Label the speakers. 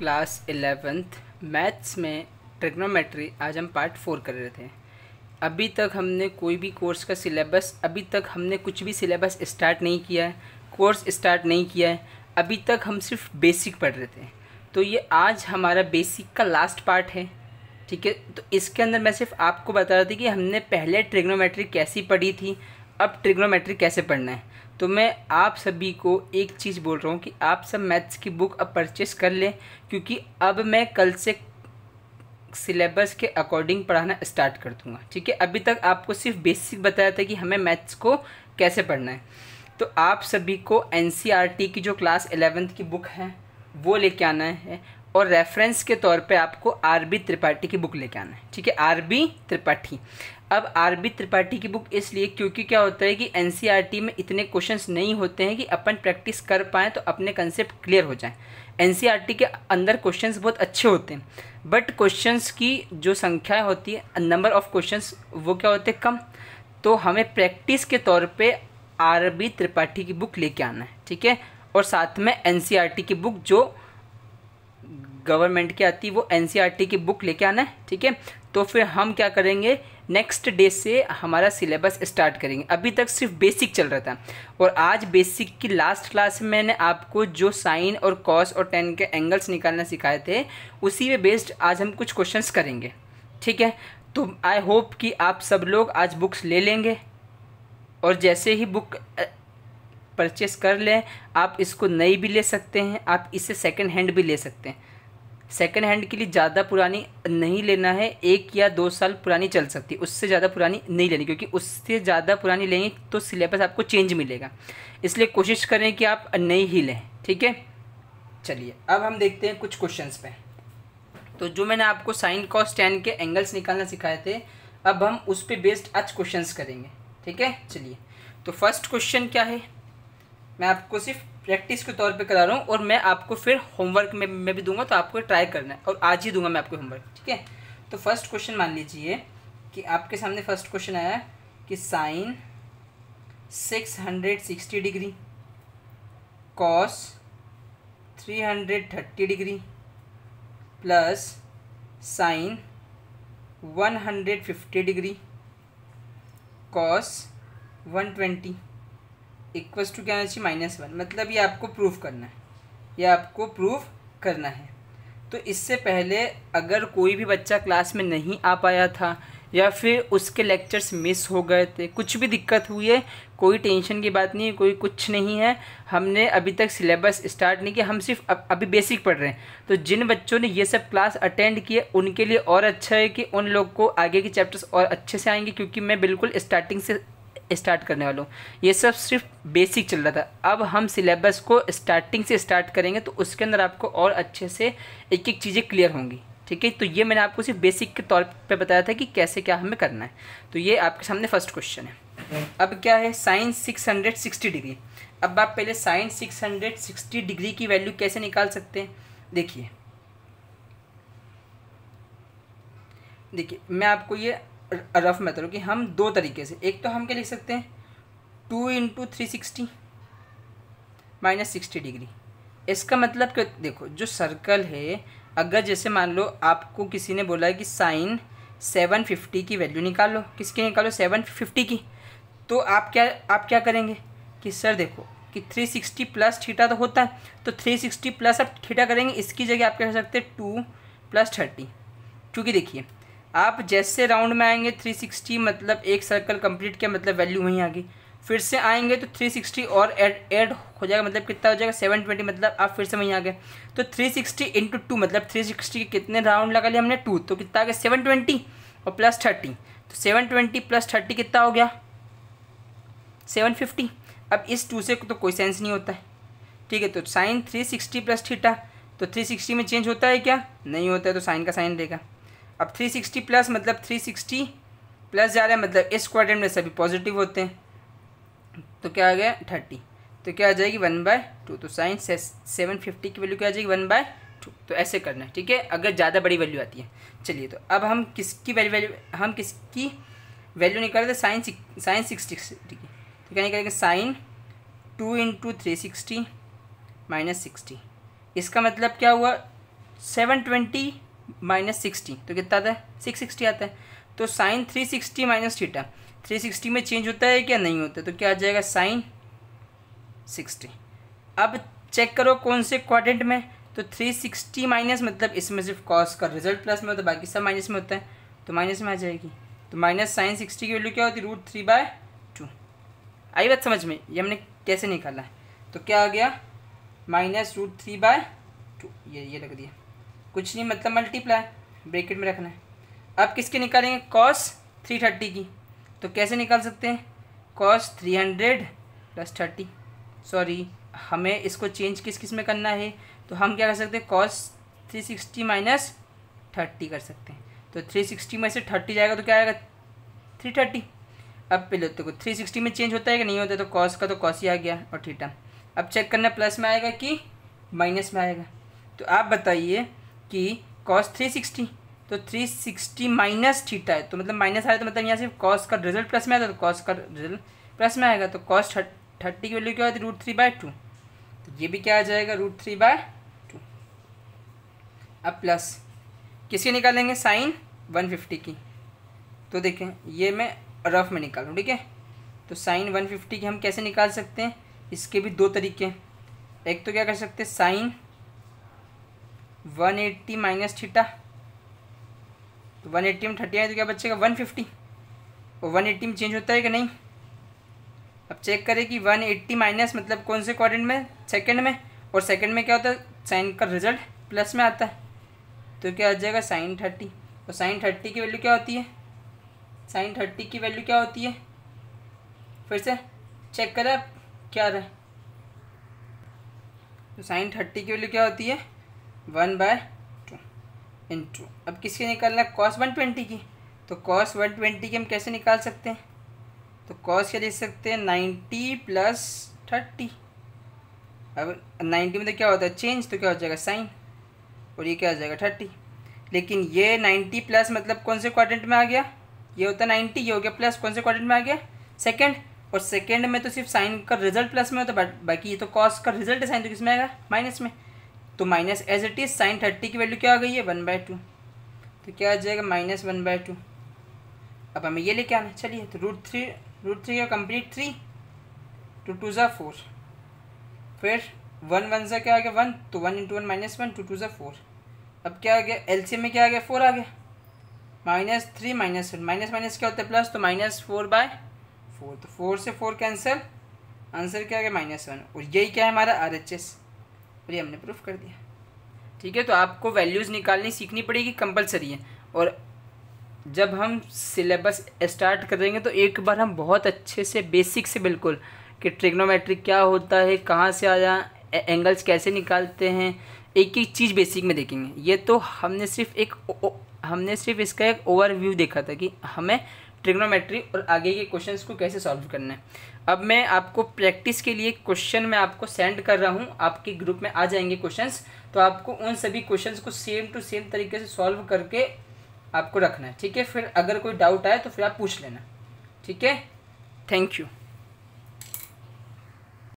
Speaker 1: class eleventh maths में trigonometry आज हम पार्ट फोर कर रहे थे अभी तक हमने कोई भी कोर्स का सिलेबस अभी तक हमने कुछ भी सिलेबस स्टार्ट नहीं किया है कोर्स स्टार्ट नहीं किया है अभी तक हम सिर्फ बेसिक पढ़ रहे थे तो ये आज हमारा बेसिक का लास्ट पार्ट है ठीक है तो इसके अंदर मैं सिर्फ आपको बता रहा था कि हमने पहले ट्रिग्नोमेट्री कैसी पढ़ी थी अब ट्रिग्नोमेट्री कैसे पढ़ना है तो मैं आप सभी को एक चीज़ बोल रहा हूँ कि आप सब मैथ्स की बुक अब परचेस कर लें क्योंकि अब मैं कल से सिलेबस के अकॉर्डिंग पढ़ाना स्टार्ट कर दूँगा ठीक है अभी तक आपको सिर्फ बेसिक बताया था कि हमें मैथ्स को कैसे पढ़ना है तो आप सभी को एन e की जो क्लास एलेवेंथ की बुक है वो लेके आना है और रेफरेंस के तौर पे आपको आर बी त्रिपाठी की बुक लेके आना है ठीक है आर बी त्रिपाठी अब आर बी त्रिपाठी की बुक इसलिए क्योंकि क्या होता है कि एन e में इतने क्वेश्चंस नहीं होते हैं कि अपन प्रैक्टिस कर पाएँ तो अपने कंसेप्ट क्लियर हो जाएँ एन e के अंदर क्वेश्चंस बहुत अच्छे होते हैं बट क्वेश्चंस की जो संख्या होती है नंबर ऑफ क्वेश्चंस वो क्या होते हैं कम तो हमें प्रैक्टिस के तौर पे आर बी त्रिपाठी की बुक लेके आना है ठीक है और साथ में एन e की बुक जो गवर्नमेंट की आती है वो एन की बुक लेके आना है ठीक है तो फिर हम क्या करेंगे नेक्स्ट डे से हमारा सिलेबस स्टार्ट करेंगे अभी तक सिर्फ बेसिक चल रहा था और आज बेसिक की लास्ट क्लास में मैंने आपको जो साइन और कॉस और टेन के एंगल्स निकालना सिखाए थे उसी में बेस्ड आज हम कुछ क्वेश्चंस करेंगे ठीक है तो आई होप कि आप सब लोग आज बुक्स ले लेंगे और जैसे ही बुक परचेस कर लें आप इसको नई भी ले सकते हैं आप इसे सेकेंड हैंड भी ले सकते हैं सेकेंड हैंड के लिए ज़्यादा पुरानी नहीं लेना है एक या दो साल पुरानी चल सकती है उससे ज़्यादा पुरानी नहीं लेनी क्योंकि उससे ज़्यादा पुरानी लेंगे तो सिलेबस आपको चेंज मिलेगा इसलिए कोशिश करें कि आप नई ही लें ठीक है चलिए अब हम देखते हैं कुछ क्वेश्चंस पे तो जो मैंने आपको साइन कॉस टेन के एंगल्स निकालना सिखाए थे अब हम उस पर बेस्ड आज क्वेश्चन करेंगे ठीक है चलिए तो फर्स्ट क्वेश्चन क्या है मैं आपको सिर्फ प्रैक्टिस के तौर पे करा रहा हूँ और मैं आपको फिर होमवर्क में मैं भी दूंगा तो आपको ट्राई करना है और आज ही दूंगा मैं आपको होमवर्क ठीक है तो फर्स्ट क्वेश्चन मान लीजिए कि आपके सामने फर्स्ट क्वेश्चन आया कि sine 660 degree cos 330 degree plus sine 150 degree cos 120 equals to क्या होना चाहिए माइनस वन मतलब ये आपको प्रूफ करना है ये आपको प्रूफ करना है तो इससे पहले अगर कोई भी बच्चा क्लास में नहीं आ पाया था या फिर उसके लेक्चर्स मिस हो गए थे कुछ भी दिक्कत हुई है कोई टेंशन की बात नहीं है कोई कुछ नहीं है हमने अभी तक सिलेबस स्टार्ट नहीं किया हम सिर्फ अभी बेसिक पढ़ रहे हैं तो जिन बच्चों ने ये सब क्लास अटेंड किए उनके लिए और अच्छा है कि उन लोग को आगे के चैप्टर्स और अच्छे से आएंगे क्योंकि मैं बिल्कुल स्टार्टिंग से स्टार्ट करने वालों ये सब सिर्फ बेसिक चल रहा था अब हम सिलेबस को स्टार्टिंग से स्टार्ट करेंगे तो उसके अंदर आपको और अच्छे से एक एक चीज़ें क्लियर होंगी ठीक है तो ये मैंने आपको सिर्फ बेसिक के तौर पे बताया था कि कैसे क्या हमें करना है तो ये आपके सामने फर्स्ट क्वेश्चन है अब क्या है साइंस सिक्स डिग्री अब आप पहले साइंस सिक्स डिग्री की वैल्यू कैसे निकाल सकते हैं देखिए देखिए मैं आपको ये रफ मेथड कि हम दो तरीके से एक तो हम क्या लिख सकते हैं two into three sixty minus sixty degree इसका मतलब क्या देखो जो सर्कल है अगर जैसे मान लो आपको किसी ने बोला है कि साइन सेवन फिफ्टी की वैल्यू निकालो किसकी निकालो सेवन फिफ्टी की तो आप क्या आप क्या करेंगे कि सर देखो कि थ्री सिक्सटी प्लस थीटा तो होता है तो थ्री सिक्सटी प्लस आप थीटा करेंगे इसकी जगह आप क्या कर सकते हैं टू प्लस थर्टी क्योंकि देखिए आप जैसे राउंड में आएंगे 360 मतलब एक सर्कल कंप्लीट किया मतलब वैल्यू वहीं आ गई फिर से आएंगे तो 360 और एड एड हो जाएगा मतलब कितना हो जाएगा 720 मतलब आप फिर से वहीं आ गए तो 360 सिक्सटी इंटू टू मतलब 360 के कितने राउंड लगा लिए हमने टू तो कितना आ गया सेवन ट्वेंटी और प्लस थर्टी तो सेवन ट्वेंटी प्लस थर्टी कितना हो गया सेवन फिफ्टी अब इस टू से तो कोई सेंस नहीं होता है ठीक है तो sine three sixty plus theta तो थ्री सिक्सटी में चेंज होता है क्या नहीं होता है तो साइन का साइन रहेगा अब 360 प्लस मतलब 360 प्लस जा रहे हैं मतलब इस क्वार्टर में सभी पॉजिटिव होते हैं तो क्या आ गया थर्टी तो क्या आ जाएगी वन बाय टू तो साइन सेवन फिफ्टी की वैल्यू क्या आ जाएगी वन बाय टू तो ऐसे करना है ठीक है अगर ज़्यादा बड़ी वैल्यू आती है चलिए तो अब हम किसकी वैल्यू वैल्यू हम किसकी वैल्यू करते साइन साइन सिक्सटी की तो क्या निकालेंगे sine two into three sixty minus sixty इसका मतलब क्या हुआ सेवन ट्वेंटी माइनस सिक्सटी तो कितना आता है सिक्स सिक्सटी आता है तो sine three sixty minus theta three sixty में चेंज होता है क्या नहीं होता तो क्या आ जाएगा साइन सिक्सटी अब चेक करो कौन से क्वाड्रेंट में तो थ्री सिक्सटी माइनस मतलब इसमें सिर्फ कॉस का रिजल्ट प्लस में होता है बाकी सब माइनस में होता है तो माइनस में आ जाएगी तो माइनस साइन सिक्सटी की वैल्यू क्या होती है रूट थ्री बाय टू आई बात समझ में ये हमने कैसे निकाला है तो क्या आ गया minus root three by two ये ये लग दिया कुछ नहीं मतलब मल्टीप्लाई ब्रेकेट में रखना है अब किसके निकालेंगे कॉस थ्री थर्टी की तो कैसे निकाल सकते हैं cos three hundred plus thirty sorry हमें इसको चेंज किस किस में करना है तो हम क्या कर सकते हैं cos three sixty minus thirty कर सकते हैं तो थ्री सिक्सटी में से थर्टी जाएगा तो क्या आएगा थ्री थर्टी अब पहले तो थ्री सिक्सटी में चेंज होता है कि नहीं होता तो कॉस का तो कॉस ही आ गया और थीटा अब चेक करना प्लस में आएगा कि माइनस में आएगा तो आप बताइए कि कॉस थ्री सिक्सटी तो थ्री सिक्सटी माइनस थीटा है तो मतलब माइनस आया तो मतलब यहाँ से कॉस का रिजल्ट प्लस तो में आएगा तो कॉस का रिजल्ट प्लस में आएगा तो कॉस थर्टी की वैल्यू क्या होती है रूट थ्री बाय टू तो ये भी क्या आ जाएगा रूट थ्री बाय टू अब प्लस किसके निकालेंगे साइन वन फिफ्टी की तो देखें ये मैं रफ में निकालूँ ठीक है तो साइन वन फिफ्टी की हम कैसे निकाल सकते हैं इसके भी दो तरीके हैं एक तो क्या कर सकते हैं sine one eighty minus theta तो वन एट्टी में थर्टी आए तो क्या बचेगा वन फिफ्टी और वन एट्टी में चेंज होता है कि नहीं अब चेक करें कि वन एट्टी माइनस मतलब कौन से क्वारेंट में सेकेंड में और सेकेंड में क्या होता है साइन का रिजल्ट प्लस में आता है तो क्या आ जाएगा साइन थर्टी और साइन थर्टी की वैल्यू क्या होती है साइन थर्टी की वैल्यू क्या होती है फिर से चेक करें क्या रहा है साइन तो थर्टी की वैल्यू क्या होती है one by two into two अब किसके निकालना है कॉस वन ट्वेंटी की तो कॉस वन ट्वेंटी की हम कैसे निकाल सकते हैं तो कॉस क्या लिख सकते हैं नाइन्टी प्लस थर्टी अब नाइन्टी में तो क्या होता है चेंज तो क्या हो जाएगा साइन और ये क्या हो जाएगा थर्टी लेकिन ये नाइन्टी प्लस मतलब कौन से क्वाड्रेंट में आ गया ये होता है नाइन्टी ये हो गया प्लस कौन से क्वाड्रेंट में आ गया सेकेंड और सेकेंड में तो सिर्फ साइन का रिजल्ट प्लस में होता है बाकी ये तो कॉस का रिजल्ट है साइन तो किस में आएगा माइनस में तो minus as it is sine thirty की वैल्यू क्या आ गई है वन बाय टू तो क्या आ जाएगा माइनस वन बाय टू अब हमें ये लेके आना चलिए तो रूट थ्री रूट थ्री का कंप्लीट थ्री टू टू ज़ा फोर फिर वन वन ज़ा क्या आ गया वन तो one into one minus one two two ज़ा फोर अब क्या आ गया एल में क्या आ गया फोर आ गया minus three minus one minus minus क्या होता है प्लस तो माइनस फोर बाय फोर तो फोर से फोर कैंसिल आंसर क्या आ गया माइनस वन और यही क्या है हमारा आर एच एस और ये हमने प्रूफ कर दिया ठीक है तो आपको वैल्यूज़ निकालनी सीखनी पड़ेगी कंपलसरी है और जब हम सिलेबस स्टार्ट करेंगे तो एक बार हम बहुत अच्छे से बेसिक से बिल्कुल कि ट्रिग्नोमेट्रिक क्या होता है कहाँ से आया एंगल्स कैसे निकालते हैं एक एक चीज़ बेसिक में देखेंगे ये तो हमने सिर्फ एक ओ, ओ, हमने सिर्फ इसका एक ओवरव्यू देखा था कि हमें ट्रिग्नोमेट्री और आगे के क्वेश्चंस को कैसे सॉल्व करना है अब मैं आपको प्रैक्टिस के लिए क्वेश्चन मैं आपको सेंड कर रहा हूँ आपके ग्रुप में आ जाएंगे क्वेश्चंस तो आपको उन सभी क्वेश्चंस को सेम टू सेम तरीके से सॉल्व करके आपको रखना है ठीक है फिर अगर कोई डाउट आए तो फिर आप पूछ लेना ठीक है थैंक यू